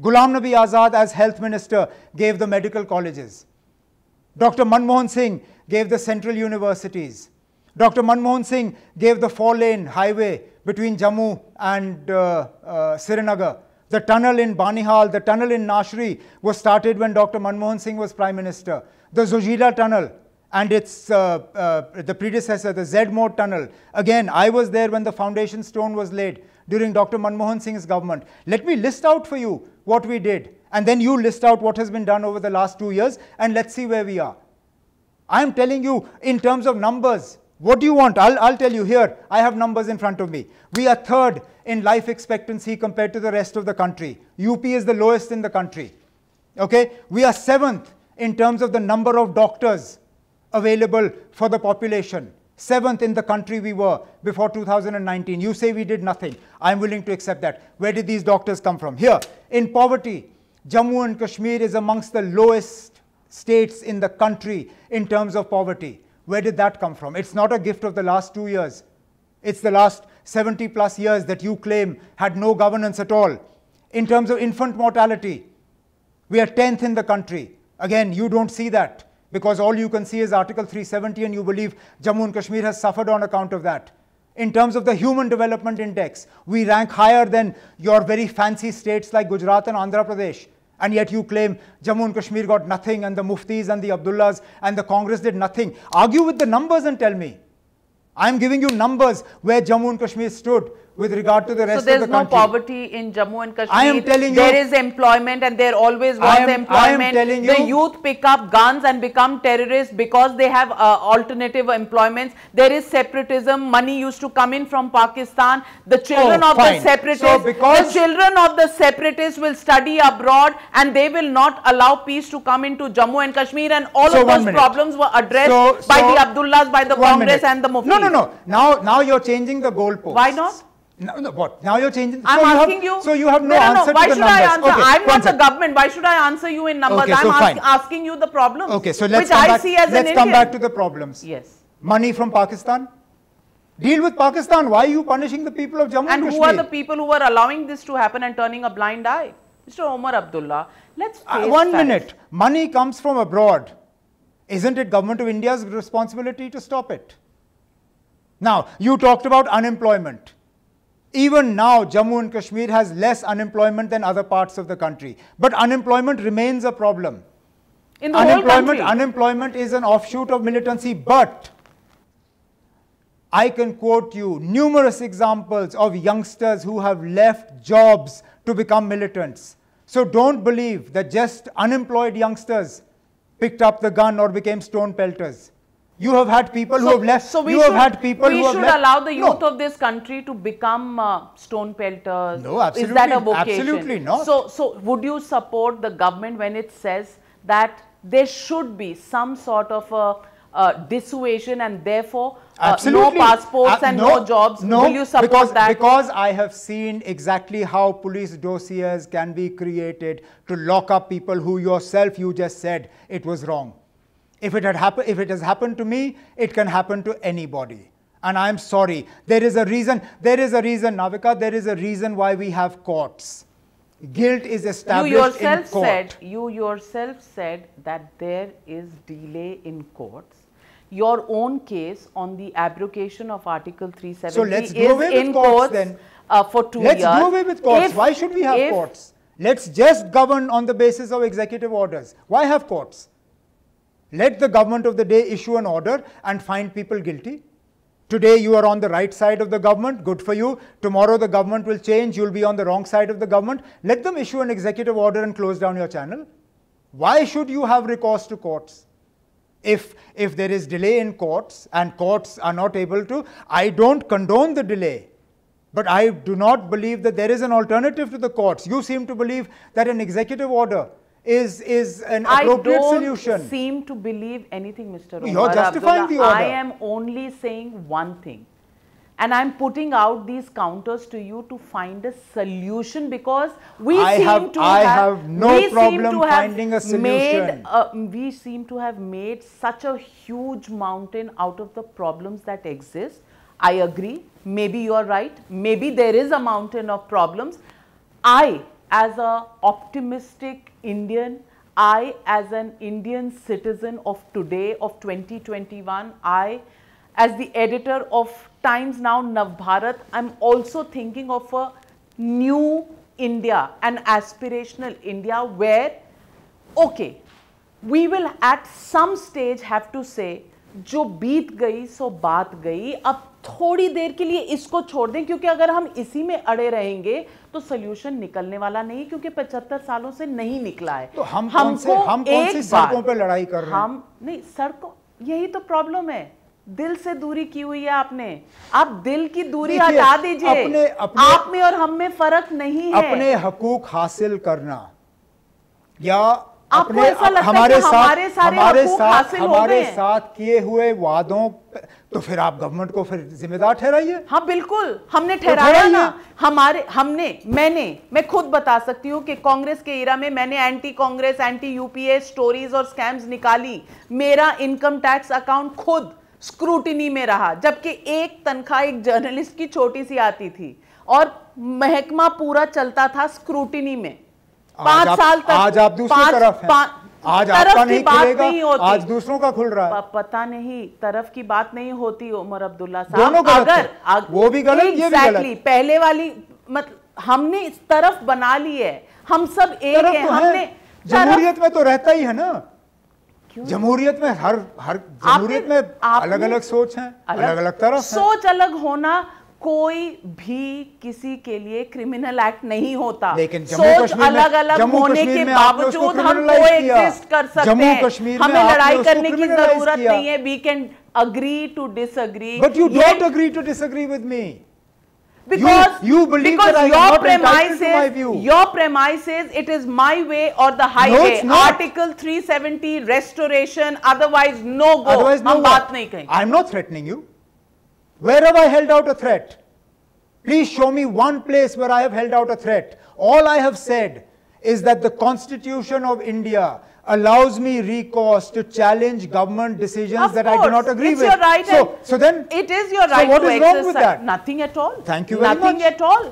Ghulam Nabi Azad as health minister gave the medical colleges. Dr. Manmohan Singh gave the central universities. Dr. Manmohan Singh gave the four-lane highway between Jammu and uh, uh, Srinagar. The tunnel in Banihal, the tunnel in Nashri was started when Dr. Manmohan Singh was Prime Minister. The Zojila tunnel and its uh, uh, the predecessor, the Z-mode tunnel. Again, I was there when the foundation stone was laid during Dr. Manmohan Singh's government. Let me list out for you what we did, and then you list out what has been done over the last two years, and let's see where we are. I am telling you in terms of numbers. What do you want? I'll, I'll tell you here. I have numbers in front of me. We are third in life expectancy compared to the rest of the country. UP is the lowest in the country. Okay? We are seventh in terms of the number of doctors available for the population. Seventh in the country we were before 2019. You say we did nothing. I'm willing to accept that. Where did these doctors come from? Here, in poverty, Jammu and Kashmir is amongst the lowest states in the country in terms of poverty. Where did that come from? It's not a gift of the last two years. It's the last 70 plus years that you claim had no governance at all. In terms of infant mortality, we are 10th in the country. Again, you don't see that because all you can see is Article 370 and you believe Jammu and Kashmir has suffered on account of that. In terms of the Human Development Index, we rank higher than your very fancy states like Gujarat and Andhra Pradesh. And yet you claim Jammu and Kashmir got nothing and the Muftis and the Abdullahs and the Congress did nothing. Argue with the numbers and tell me. I'm giving you numbers where Jammu and Kashmir stood with regard to the rest so there's of the no country. poverty
in Jammu and Kashmir. I am telling you. There is employment and there always was I am, employment. I am telling you. The youth pick up guns and become terrorists because they have uh, alternative employments. There is separatism. Money used to come in from Pakistan. The children oh, of fine. the separatists. So because the children of the separatists will study abroad and they will not allow peace to come into Jammu and Kashmir and all so of those problems were addressed so, by the Abdullahs, by the Congress minute.
and the Mufti. No, no, no. Now, now you're changing the goalposts. Why not? No, no, what? Now you're changing. I'm so asking you, have, you, So you have no, no answer no, Why should numbers. I answer? Okay, I'm not the government.
Why should I answer you in numbers? Okay, I'm ask, asking you the problem. Okay, so let's, come back, let's come back
to the problems. Yes. Money from Pakistan. Deal with Pakistan. Why are you punishing the people of Jammu and, and Kashmir? And who are the
people who are allowing this to happen and turning a blind eye? Mr. Omar Abdullah, let's uh, face uh, One facts. minute.
Money comes from abroad. Isn't it government of India's responsibility to stop it? Now, you talked about unemployment. Even now, Jammu and Kashmir has less unemployment than other parts of the country. But unemployment remains a problem. In the unemployment, whole country. Unemployment is an offshoot of militancy, but I can quote you numerous examples of youngsters who have left jobs to become militants. So don't believe that just unemployed youngsters picked up the gun or became stone pelters. You have had people so, who have left. So we you should, have had people who have left. should allow the youth
no. of this country to become uh, stone pelters. No, absolutely. Is that a vocation? Absolutely not. So, so would you support the government when it says that there should be some sort of a uh, dissuasion and therefore uh, no passports uh, and no, no, jobs. No, Will you support because, that? Because
I have seen exactly how police dossiers can be created to lock up people who yourself you just said it was wrong. If it, had happen, if it has happened to me, it can happen to anybody. And I'm sorry. There is a reason. There is a reason, Navika. There is a reason why we have courts. Guilt is established you yourself in court. Said,
you yourself said that there is delay in courts. Your own case on the abrogation of Article 370 so let's do away with courts, courts, then. Uh, for two let's years. Let's do away with courts. If, why should we have courts?
Let's just govern on the basis of executive orders. Why have courts? Let the government of the day issue an order and find people guilty. Today you are on the right side of the government, good for you. Tomorrow the government will change, you'll be on the wrong side of the government. Let them issue an executive order and close down your channel. Why should you have recourse to courts? If, if there is delay in courts and courts are not able to, I don't condone the delay. But I do not believe that there is an alternative to the courts. You seem to believe that an executive order is is an appropriate solution. I don't
seem to believe anything, Mr. Omar You're justifying Abdullah. the order. I am only saying one thing. And I'm putting out these counters to you to find a solution because we I seem have, to I have, have no problem finding a solution. Made, uh, we seem to have made such a huge mountain out of the problems that exist. I agree. Maybe you are right. Maybe there is a mountain of problems. I as a optimistic Indian, I as an Indian citizen of today, of 2021, I as the editor of Times Now Navbharat, I'm also thinking of a new India, an aspirational India where, okay, we will at some stage have to say, जो बीत गई सो बात गई अब थोड़ी देर के लिए इसको छोड़ दें क्योंकि अगर हम इसी में अड़े रहेंगे तो सोल्यूशन निकलने वाला नहीं क्योंकि पचहत्तर सालों से नहीं निकला है तो हम कौन से, हम एक से सड़कों
पे लड़ाई कर रहे हैं हम
नहीं सड़कों यही तो प्रॉब्लम है दिल से दूरी की हुई है आपने आप दिल की दूरी हटा दीजिए अपने, अपने आप में और हम में फर्क नहीं है अपने
हकूक हासिल करना या आपको ऐसा लगता हमारे है कि साथ, हमारे सारे हमारे साथ हमारे साथ किए हुए वादों तो फिर आप गवर्नमेंट को फिर जिम्मेदार ठहराइए हाँ
बिल्कुल हमने तो ठहराया तो ना हमारे हमने मैंने मैं खुद बता सकती हूँ कि कांग्रेस के इरा में मैंने anti Congress anti UPA stories और स्कैम्स निकाली मेरा इनकम टैक्स अकाउंट खुद स्क्रूटिनी में रहा जबकि एक तनख्वाह एक जर्नलिस्ट की छोटी सी आती थी और महकमा पूरा चलता था स्क्रूटिनी में
पांच साल तक आज आप दूसरी तरफ हैं आज आपका नहीं खुलेगा नहीं आज दूसरों का खुल रहा है
पता नहीं तरफ की बात नहीं होती उमर अब्दुल्ला साहब दोनों अगर आग, वो भी गलत ये भी गलत पहले वाली मतलब हमने इस तरफ बना ली है हम सब एक है तो हमने
जमहूरियत में तो रहता ही है ना जमहूरियत में हर हर जमहूरियत में अलग अलग सोच है अलग अलग तरफ सोच अलग होना कोई भी किसी के लिए
क्रिमिनल एक्ट नहीं होता लेकिन सोच अलग अलग होने के बावजूद हम को एग्जिस्ट कर सकते हैं हमें लड़ाई करने की जरूरत नहीं है we can agree to disagree but you yet, don't
agree to disagree with me because you, you believe because that I your premise is my view.
your premise is it is my way or the highway no, article 370 restoration otherwise no go otherwise no
i'm not threatening you Where have I held out a threat? Please show me one place where I have held out a threat. All I have said is that the Constitution of India allows me recourse to challenge government decisions of that course. I do not agree it's with. Your right so, so then
it is your right. So what is wrong with that? Nothing at all. Thank you very Nothing much. Nothing at all.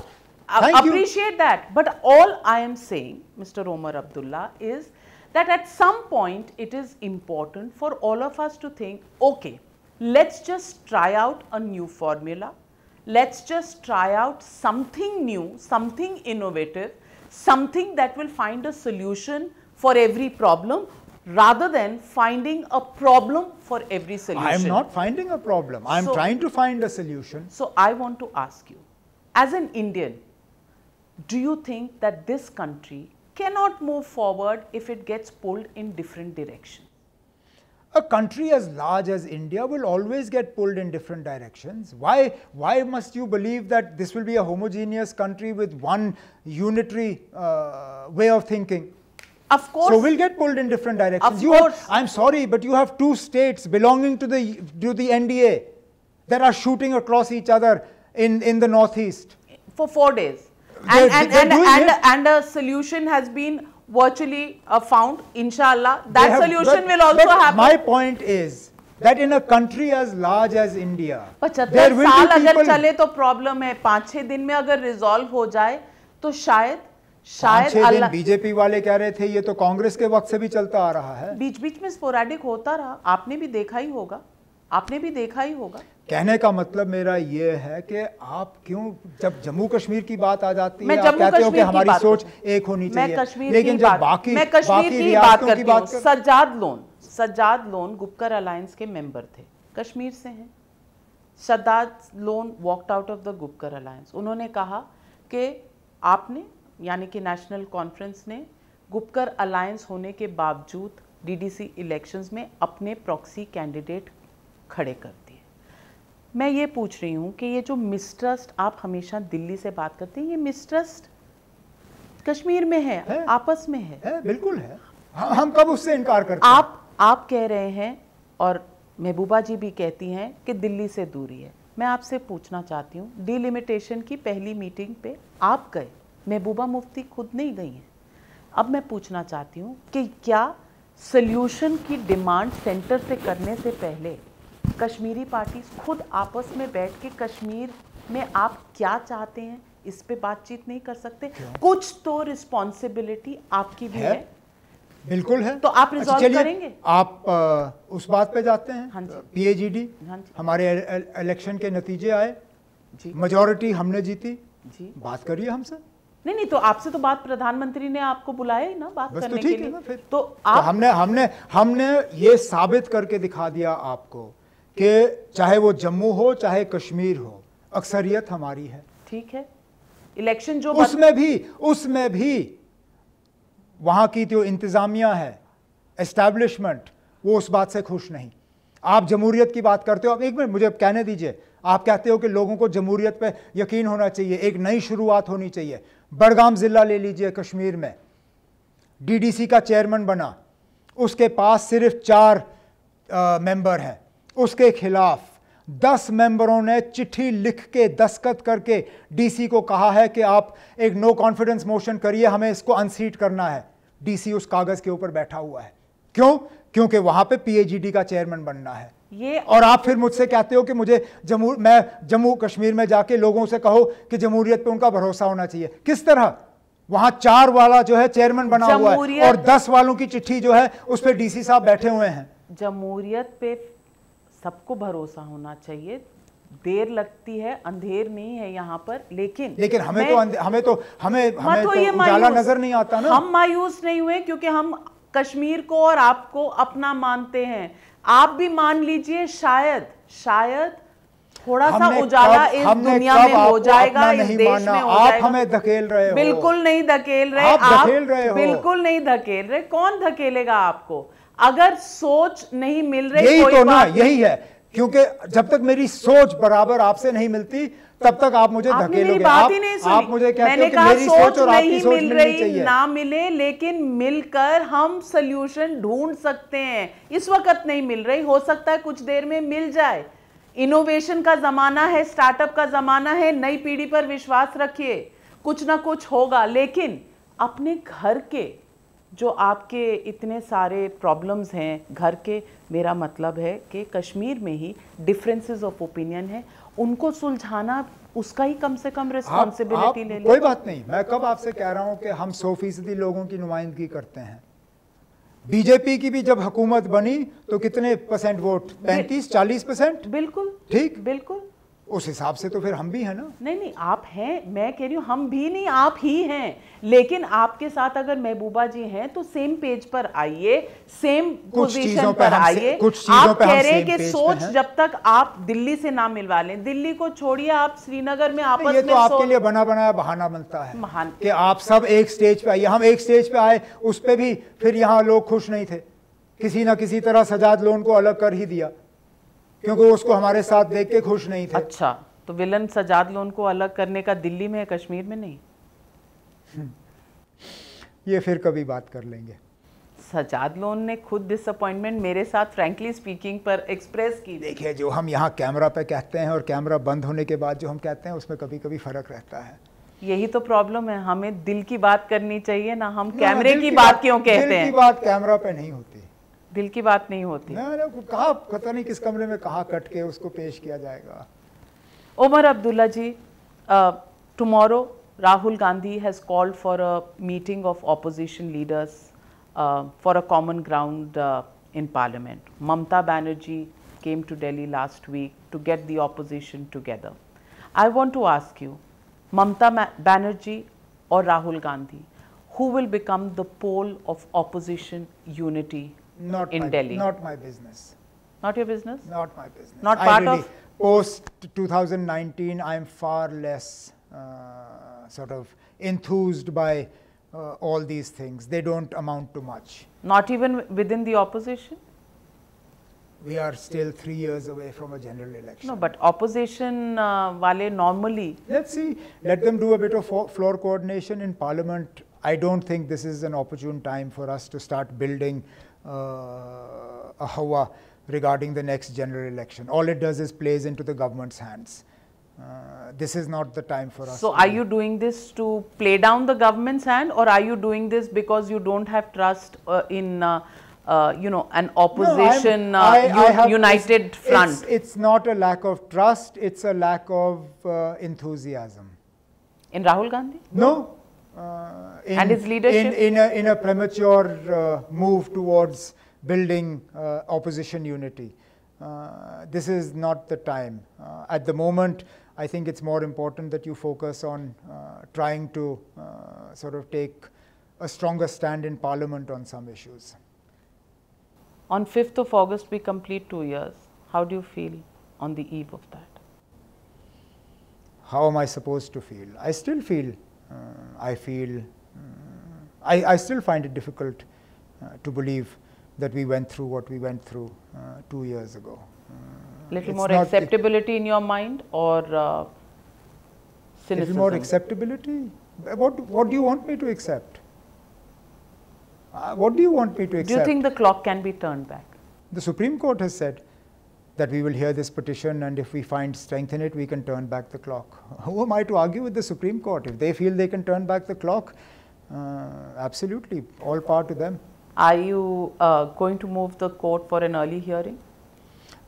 Thank I appreciate
you. that. But all I am saying, Mr. Omar Abdullah, is that at some point it is important for all of us to think, okay, let's just try out a new formula. Let's just try out something new, something innovative, something that will find a solution for every problem rather than finding a problem for every solution. I am not
finding a problem. I am so, trying to find a solution.
So I want to ask you, as an Indian, do you think that this country cannot move forward if it gets pulled
in different directions? a country as large as India will always get pulled in different directions. Why, why must you believe that this will be a homogeneous country with one unitary uh, way of thinking? Of course. So we'll get pulled in different directions. Of you course. Have, I'm sorry, but you have two states belonging to the, to the NDA that are shooting across each other in, in the northeast. For four days.
They're, and, and, and, and, and a solution has been virtually uh, found, inshallah. That have, solution will also but happen. My
point is that in a country as large as India,
there will साल be agar chale to problem hai पाँच छः din mein agar resolve ho jaye to shayad शायद BJP
वाले कह रहे थे ये तो कांग्रेस के वक्त से भी चलता आ रहा है
बीच बीच में स्पोराडिक होता रहा आपने भी देखा ही होगा आपने भी देखा ही होगा
कहने का मतलब मेरा ये है कि आप क्यों जब जम्मू कश्मीर की बात आ जाती है आप कहते हो कि हमारी सोच एक होनी चाहिए लेकिन जब बाकी मैं कश्मीर की बात करती हूँ
सज्जाद लोन सज्जाद लोन गुप्कर अलायंस के मेंबर थे कश्मीर से हैं Sajjad Lone walked out of the Gupkar alliance उन्होंने कहा कि आपने यानी कि नेशनल कॉन्फ्रेंस ने गुप्कर अलायंस होने के बावजूद डीडीसी इलेक्शंस में अपने प्रॉक्सी कैंडिडेट खड़े कर दिए मैं ये पूछ रही हूँ कि ये जो मिसट्रस्ट आप हमेशा दिल्ली से बात करते हैं ये मिसट्रस्ट कश्मीर में है, है आपस में है, है बिल्कुल है हम कब उससे इनकार करते हैं आप आप कह रहे हैं और महबूबा जी भी कहती हैं कि दिल्ली से दूरी है मैं आपसे पूछना चाहती हूँ डिलिमिटेशन की पहली मीटिंग पे आप गए महबूबा मुफ्ती खुद नहीं गई हैं अब मैं पूछना चाहती हूँ कि क्या सल्यूशन की डिमांड सेंटर से करने से पहले कश्मीरी पार्टीज़ खुद आपस में बैठ के कश्मीर में आप क्या चाहते हैं इस पे बातचीत नहीं कर सकते क्यों? कुछ तो रिस्पॉन्सिबिलिटी आपकी भी है,
है। बिल्कुल है तो आप रिजॉल्व अच्छा करेंगे आप आ, उस बात पे जाते हैं पीएजीडी हाँ हाँ हमारे इलेक्शन के नतीजे आए मेजोरिटी हमने जीती जी बात करिए हमसे
नहीं नहीं तो आपसे तो बात प्रधानमंत्री ने आपको बुलाया ही ना बात तो करने तो के लिए फिर तो, तो आप... तो हमने
हमने हमने ये साबित करके दिखा दिया आपको कि चाहे वो जम्मू हो चाहे कश्मीर हो अक्सरियत हमारी है ठीक है इलेक्शन जो उसमें भी उसमें भी वहां की जो इंतज़ामिया है इस्टेब्लिशमेंट वो उस बात से खुश नहीं आप जमहूरियत की बात करते हो आप एक मिनट मुझे कहने दीजिए आप कहते हो कि लोगों को जमहूरियत पे यकीन होना चाहिए एक नई शुरुआत होनी चाहिए बड़गाम ज़िला ले लीजिए कश्मीर में डीडीसी का चेयरमैन बना उसके पास सिर्फ चार मेंबर हैं उसके खिलाफ दस मेंबरों ने चिट्ठी लिख के दस्खत करके डीसी को कहा है कि आप एक नो कॉन्फिडेंस मोशन करिए हमें इसको अनसीट करना है डीसी उस कागज के ऊपर बैठा हुआ है क्यों क्योंकि वहां पे पीएजीडी का चेयरमैन बनना है ये और आप फिर मुझसे कहते हो कि मुझे जम्मू मैं जम्मू कश्मीर में जाके लोगों से कहो कि जमहूरियत पे उनका भरोसा होना चाहिए किस तरह वहां चार वाला जो है चेयरमैन बना हुआ है और दस वालों की चिट्ठी जो है उस पर डीसी साहब बैठे हुए हैं
जमहूरियत पे सबको भरोसा होना चाहिए देर लगती है अंधेर नहीं है यहाँ पर लेकिन लेकिन हमें तो
हमें तो हमें हमें तो उजाला नजर नहीं आता ना हम
मायूस नहीं हुए क्योंकि हम कश्मीर को और आपको अपना मानते हैं आप भी मान लीजिए शायद शायद थोड़ा सा उजाला इस दुनिया में हो जाएगा इस देश में हो आप हमें
धकेल रहे हो बिल्कुल
नहीं धकेल रहे आप, बिल्कुल नहीं धकेल रहे कौन धकेलेगा आपको अगर सोच नहीं मिल रही यही कोई तो ना यही है
क्योंकि जब तक मेरी सोच बराबर आपसे नहीं मिलती तब तक आप मुझे धकेलोगे आप, आप मुझे कहते मैंने हो कि मेरी सोच सोच और आपकी सोच मिल रही चाहिए। ना
मिले लेकिन मिलकर हम सोल्यूशन ढूंढ सकते हैं इस वक्त नहीं मिल रही हो सकता है कुछ देर में मिल जाए इनोवेशन का जमाना है स्टार्टअप का जमाना है नई पीढ़ी पर विश्वास रखिए कुछ ना कुछ होगा लेकिन अपने घर के जो आपके इतने सारे प्रॉब्लम्स हैं घर के मेरा मतलब है कि कश्मीर में ही डिफरेंसेस ऑफ ओपिनियन है उनको सुलझाना उसका ही कम से कम रिस्पॉन्सिबिलिटी ले कोई बात
नहीं मैं कब आपसे कह रहा हूँ कि हम सौ फीसदी लोगों की नुमाइंदगी करते हैं बीजेपी की भी जब हुकूमत बनी तो कितने परसेंट वोट पैंतीस चालीस परसेंट बिल्कुल ठीक बिल्कुल उस हिसाब से तो फिर हम भी हैं ना नहीं नहीं आप हैं मैं कह रही हूँ हम भी
नहीं आप ही हैं लेकिन आपके साथ अगर महबूबा जी हैं तो सेम पेज पर आइए सेम पोजीशन पर आइए आप कह रहे हैं कि सोच जब तक आप दिल्ली से ना मिलवा लें दिल्ली को छोड़िए आप श्रीनगर में आप ये तो आपके लिए बना बनाया बहाना बनता
है कि आप सब एक स्टेज पे आइए हम एक स्टेज पे आए उस पर भी फिर यहाँ लोग खुश नहीं थे किसी ना किसी तरह सजाद लोन को अलग कर ही दिया क्योंकि उसको हमारे साथ देख के खुश नहीं थे अच्छा
तो विलन सजाद लोन को अलग करने का दिल्ली में है कश्मीर में नहीं
ये फिर कभी बात कर लेंगे
सजाद लोन ने खुद डिसअपॉइंटमेंट मेरे साथ फ्रेंकली स्पीकिंग पर एक्सप्रेस की देखिए जो हम
यहाँ कैमरा पे कहते हैं और कैमरा बंद होने के बाद जो हम कहते हैं उसमें कभी कभी फर्क रहता है
यही तो प्रॉब्लम है हमें दिल की बात करनी चाहिए ना हम कैमरे की, की बात क्यों कहते हैं दिल की
बात कैमरा पे नहीं होती दिल की बात नहीं होती कहा पता नहीं किस कमरे में कहा कट के उसको पेश किया जाएगा Omar Abdullah ji tomorrow Rahul
Gandhi has called for a meeting of opposition leaders for a common ground in parliament Mamata Banerjee came to Delhi last week to get the opposition together I want to ask you Mamata Banerjee और Rahul Gandhi who will become the pole of opposition
unity not in my, Delhi? Not my business. Not your business? Not my business. Not part really, of? Post 2019, I am far less uh, sort of enthused by uh, all these things. They don't amount to much. Not even within the opposition? We are still three years away from a general election. No,
but opposition uh, wale normally.
Let's see. Let them do a bit of floor coordination in parliament. I don't think this is an opportune time for us to start building uh, ahwa regarding the next general election. All it does is plays into the government's hands. Uh, this is not the time for us. So, are you
doing this to play down the government's hand or are you doing this because you don't have trust uh, in, uh, uh you know, an opposition no, uh, I, I united it's, front? It's,
it's, not a lack of trust, it's a lack of uh, enthusiasm. In Rahul Gandhi? No, uh, in, and his leadership in, in, a, in a premature uh, move towards building uh, opposition unity. this is not the time. at the moment, I think it's more important that you focus on trying to sort of take a stronger stand in parliament on some issues.
On 5th of August, we complete two years. How do you feel on the
eve of that? How am I supposed to feel? I still feel uh, I feel, uh, I, I, still find it difficult uh, to believe that we went through what we went through two years ago. Little more
acceptability in your mind or
cynicism? Little more acceptability? What, what do you want me to accept? Uh, what do you want me to accept? Do you think
the clock can be turned back?
The Supreme Court has said that we will hear this petition and if we find strength in it, we can turn back the clock. Who am I to argue with the Supreme Court? If they feel they can turn back the clock, uh, absolutely, all power to them. Are you
uh, going to move the court for an early hearing?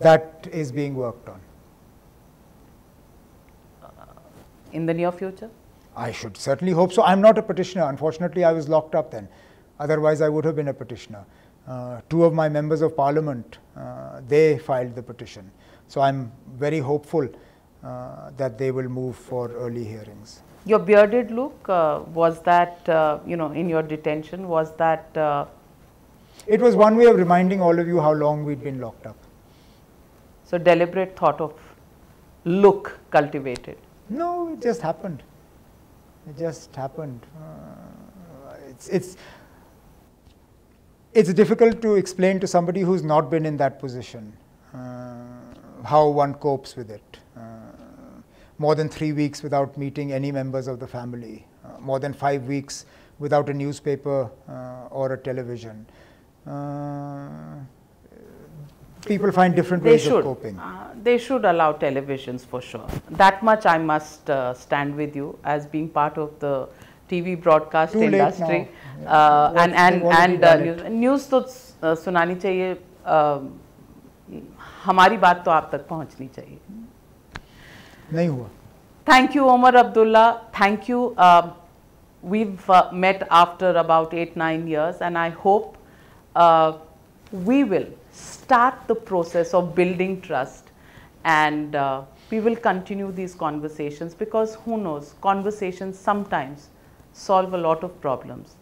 That is being worked on. Uh, in the near future? I should certainly hope so. I am not a petitioner. Unfortunately, I was locked up then. Otherwise, I would have been a petitioner. Uh, two of my members of parliament, uh, they filed the petition. So I'm very hopeful uh, that they will move for early hearings.
Your bearded look, was that, you know, in your detention, was that?
it was one way of reminding all of you how long we'd been locked up. So
deliberate thought of look cultivated?
No, it just happened. It just happened. Uh, it's, it's it's difficult to explain to somebody who's not been in that position uh, how one copes with it. Uh, more than three weeks without meeting any members of the family, uh, more than five weeks without a newspaper uh, or a television. Uh, people find different ways should. of coping. Uh,
they should allow televisions for sure. That much I must stand with you as being part of the TV broadcast Too industry. Late Uh, yeah. and and and uh, news तो uh, सुनानी चाहिए uh, हमारी बात तो आप तक पहुंचनी
चाहिए नहीं हुआ
thank you Omar Abdullah thank you we met after about eight nine years and I hope we will start the process of building trust and we will continue these conversation because who knows conversation sometimes solve a lot of problems.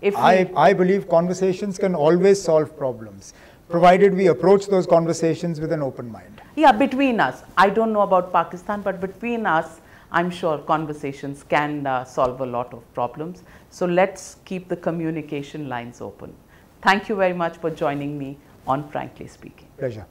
If I,
I believe conversations can always solve problems, provided we approach those conversations with an open mind.
Yeah, between us. I don't know about Pakistan, but between us, I'm sure conversations can uh, solve a lot of problems. So let's keep the communication lines open. Thank you very much for joining me on Frankly Speaking. Pleasure.